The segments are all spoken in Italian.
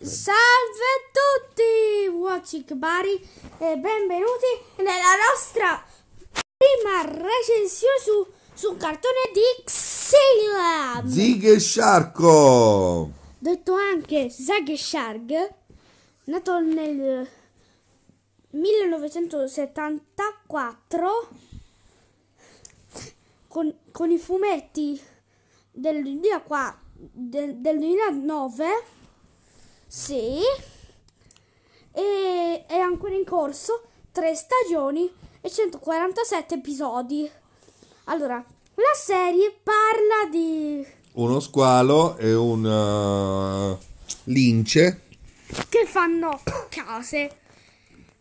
Salve a tutti, Watching Bari e benvenuti nella nostra prima recensione su, su un cartone di Xilab Zig e Sharko Detto anche Zag e Shark Nato nel 1974 con, con i fumetti del, 2004, del, del 2009 sì. E è ancora in corso tre stagioni e 147 episodi. Allora, la serie parla di... Uno squalo e un eh, lince. Che fanno case.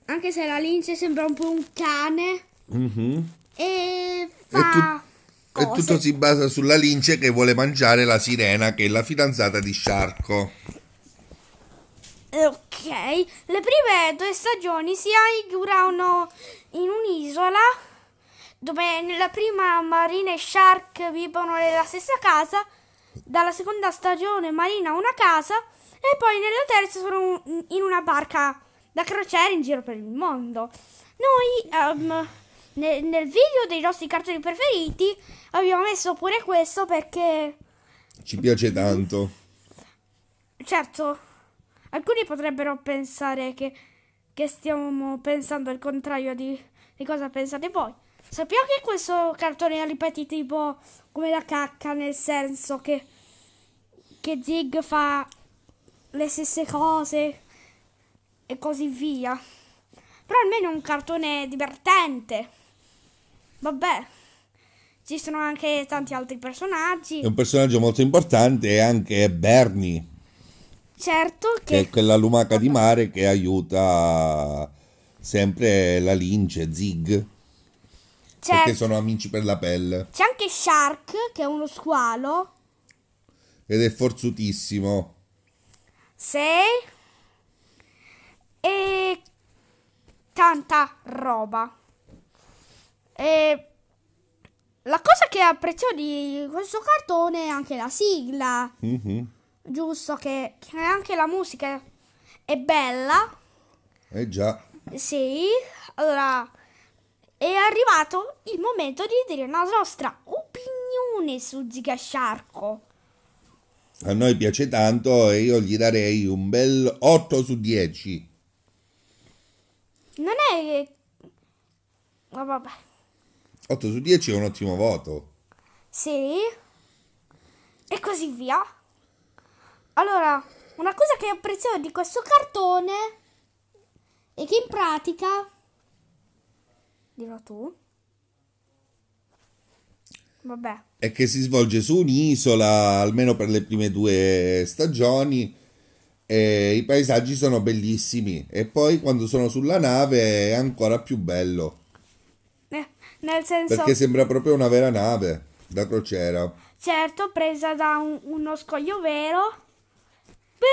Anche se la lince sembra un po' un cane. Mm-hmm. E fa... E tu- e tutto si basa sulla lince che vuole mangiare la sirena, che è la fidanzata di Sharko. Ok, le prime due stagioni si inaugurano in un'isola dove nella prima Marina e Shark vivono nella stessa casa, dalla seconda stagione Marina una casa e poi nella terza sono in una barca da crociera in giro per il mondo. Noi um, ehm, nel, nel video dei nostri cartoni preferiti abbiamo messo pure questo perché... Ci piace tanto. Certo. Alcuni potrebbero pensare che, che stiamo pensando il contrario di, di cosa pensate voi. Sappiamo che questo cartone è ripetitivo come la cacca, nel senso che, che Zig fa le stesse cose e così via. Però almeno è un cartone divertente. Vabbè, ci sono anche tanti altri personaggi. È un personaggio molto importante, è anche Bernie. Certo che... che è quella lumaca di mare che aiuta sempre la lince, Zig. Certo. Perché sono amici per la pelle. C'è anche Shark che è uno squalo. Ed è forzutissimo. Sì. E tanta roba. E la cosa che apprezzo di questo cartone è anche la sigla. Mm -hmm giusto, che, che anche la musica è bella. Eh già. Sì, allora è arrivato il momento di dire la nostra opinione su Ziga Sciarco. A noi piace tanto e io gli darei un bel 8 su 10. Non è che... ma vabbè. 8 su 10 è un ottimo voto. Sì. E così via. Allora, una cosa che apprezziamo di questo cartone è che in pratica... dirò tu. Vabbè. È che si svolge su un'isola, almeno per le prime due stagioni. E I paesaggi sono bellissimi. E poi quando sono sulla nave è ancora più bello. Eh, nel senso... Perché sembra proprio una vera nave da crociera. Certo, presa da un, uno scoglio vero.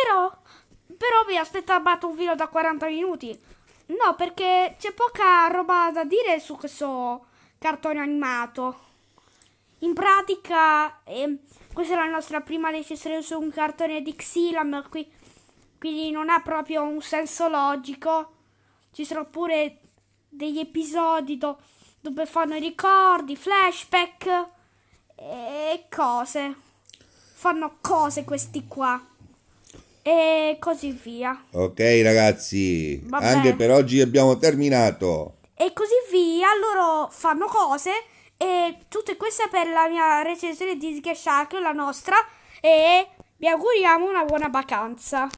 Però, però mi aspettavate un video da 40 minuti. No, perché c'è poca roba da dire su questo cartone animato. In pratica, eh, questa è la nostra prima decisione su un cartone di Xilam, qui, quindi non ha proprio un senso logico. Ci sono pure degli episodi do, dove fanno i ricordi, flashback e cose. Fanno cose questi qua e così via. Ok ragazzi, Vabbè. anche per oggi abbiamo terminato. E così via, loro fanno cose e tutte queste per la mia recensione di Shark, la nostra, e vi auguriamo una buona vacanza.